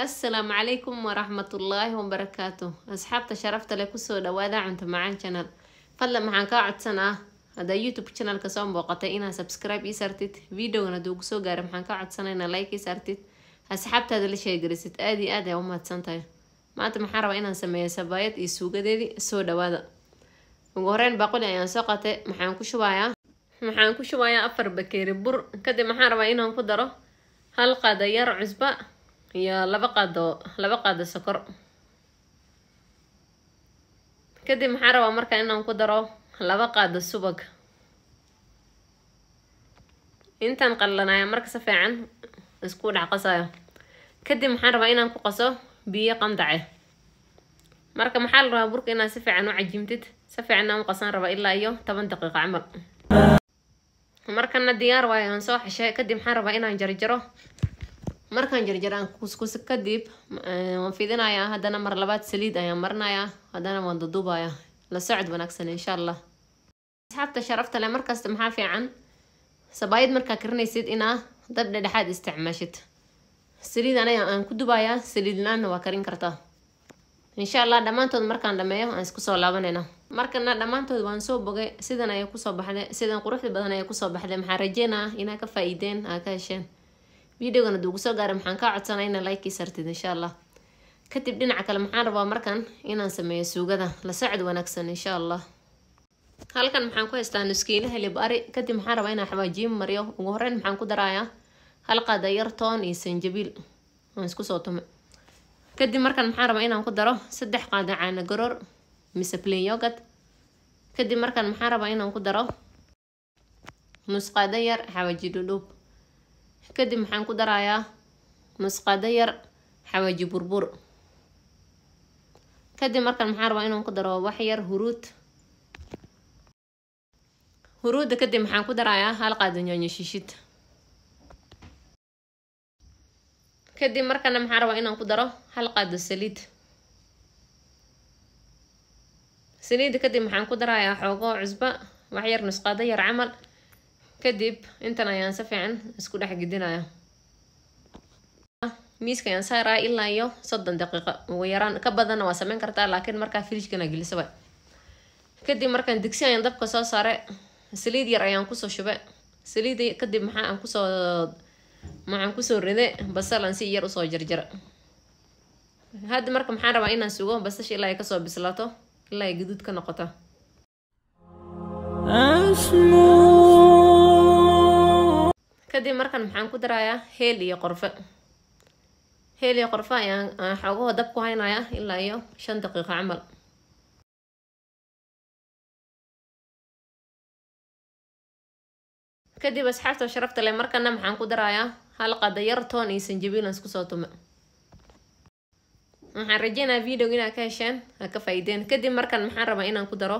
السلام عليكم ورحمة الله وبركاته أصحابتا شرفتا لكسو دوادا عن تمعان شانل فلا معان كاعد سنة هذا يوتيوب شانل كسوم بوقتا إنا سبسكرايب إسارتت فيديو ندوكسو غير معان كاعد سنة إنا لايك إسارتت أصحابتا هذا لشي قريسيت آدي آدي أوما تسانتاي maanta maxaan rabaa inaan sameeyo sabaayad iyo suugadeedii soo dhawaada ugu horeyn baaquli ayaan soo qaatay maxaan ku shubayaa waxaan ku shubayaa afar bakeeri bur kadib maxaan rabaa inaan yar cusba iyo laba qaado laba qaado sokor kadib maxaan rabaa marka inaan ku daro laba qaado subag intaan qallanaya marka si fiican isku dhex qasayo kadib maxaan rabaa inaan ku qaso biyo qandace marka maxaa la rabaa burka inaad si fiican u cajimtid si fiicanaan u qasan rabaa ilaa iyo toban daqiiqo camal markana diyaar waayo aan soo xeshay kadib maxaan rabaa inaan jarjaro markaan jarjaraan kuskus kadib eh, waan fidinayaa haddana mar labaad saliid ayaan marinayaa haddana waan duduubayaa la socod wanaagsan insha allah asxaabta sharafta leh markasta maxaa fiican sabaayad markaa karinaysid inaa dab dhedhexaad isticmaashid saliid anaga aan ku dubayaa saliid la-aanna waa karin kartaa insha allah dhammaantood markaan dhameeyo aan iskusoo laabanayna markana dhammaantood waan soo bogay sidan ayaa kusoo baxday sidan quruxda badan ayaa kusoo baxday maxaa rajeynaa inaa ka faa-iideen aa ka hesheen videogana duugu soo gaaray maxaan kaa codsanaa inaa laykii sartid insha allah kadib dhinaca kale maxaan rabaa markan inaan sameeyo suugada la socod wanaagsan insha allah halkan maxaan ku haystaa nuskiilo hilib ari kadib maxaan rabaa inaan xabaajiin mariyo ugu horeyn maxaan ku daraayaa hal yar toon iyo sanjabiil aan isku soo tume kadib markan maxaan rabaa inaan ku daro saddex qaada caana garoor mise plain yogad kadib markan maxaan rabaa inaan ku daro nus qaada yar xabaaji kadib maxaan ku darayaa musqado yar xawaaji burbur kadib markan maxaan rabaa inaan ku daro wax yar huruud huruudda kadib maxaan ku darayaa hal qaado yaanyo shiishid kadib markana maxaan rabaa inaan ku daro hal qaado saliid saliidda kadib maxaan ku darayaa xoogoo cusba wax yar nusqaado yar camal kadib intan ayaan si fiican isku dhex gidinaya miiska ayaan saarayaa ilaa iyo soddon daqiiqo ugu yaraan ka badanna waa samayn kartaa laakiin markaa firijkana gelisaba kadib markaan digsi ayaan dabka soo saare saliid yar ayaan kusoo shube saliid kadib maxaa aan kusoo maxaan kusoo ride basal aan si yar usoo jarjara hadda marka maxaan rabaa inaan sugo basasha ilaa ay kasoo bislaato ilaa ay ka noqoto kadib markan maxaan ku darayaa heel iyo qorfe heel iyo qorfe ayaan xoogahoo dab ku haynaya ilaa iyo shan daqiiqo camal kadib asxaabta sharafta leh markana maxaan ku darayaa hal qada yar toon iyo sanjabiilans kusoo tume waxaan rajeynayaa video inaad ka hesheen ha ka faaiideen kadib markan maxaan rabaa inaan ku daro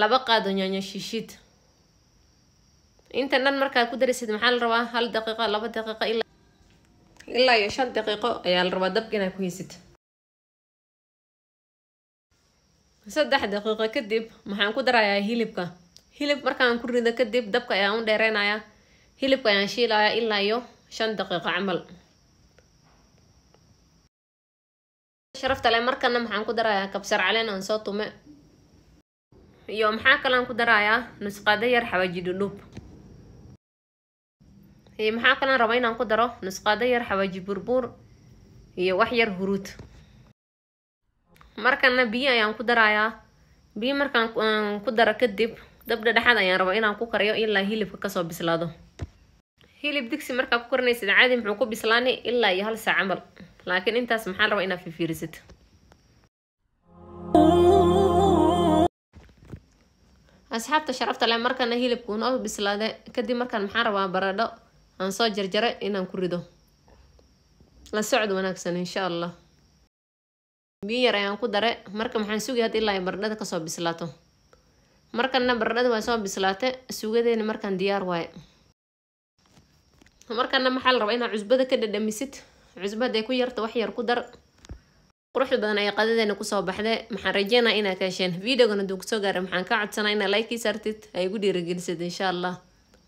laba qaado nyaanyo shiishiid intan dhan markaad ku darisid maxaa la rabaa hal daqiiqo laba daqiiqo ilaa iyo shan daqiiqo ayaa la rabaa dabka inaad ku heysid saddex daqiiqo kadib maxaan ku darayaa hilibka hilib markaan ku rido kadib dabka ayaan u dheereynayaa hilibka ayaan shiilayaa ilaa iyo shan daqiiqo camal sharafta le markana maxaan ku darayaa kabsar caleen aan soo tume iyo maxaa kalaan ku darayaa nusqaado yar xawaaji dhudhub maxaa kalaan rabaa inaan ku daro nusqaado yar xawaaji burbuur iyo wax yar huruud markana biyo ayaan ku darayaa biyo markaan ku daro kadib dab dhedhexaad ayaan rabaa inaan ku kariyo ilaa hilibka kasoo bislaado hilib digsi markaad ku karinaysid caadi muxuu ku bislaani ilaa iyo hal saac camal laakiin intaas maxaa rabaa inaad fifiirisid asxaabta sharafta leh markana hilibku noo bislaade kadib markaan maxaan rabaa baradho aan soo jarjaray inaan ku rido la socod wanaagsan insha allah biyo yar ayaan ku dare marka maxaan sugay hadda ilaa ay bardhada kasoo bislaato markana bardhada waa soo bislaate sugadeena markaan diyaar waaye markana maxaa la rabaa inaad cusbada ka dhadhamisid cusba hadday ku yarta wax yar ku dar quruxda badan ayaa qadadeena kusoo baxde maxaan rajeynaa inaad ka hesheen videogana duu kusoo gaara maxaan ka codsanaa inaad like ii ay gu dhiiragelisad insha allah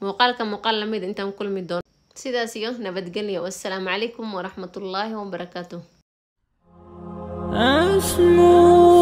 muuqaalka muuqaal lamid ah intaan kulmi doono sidaas iyo nabadgelya wassalaamu calaykum waraxmatullaahi wabarakaatu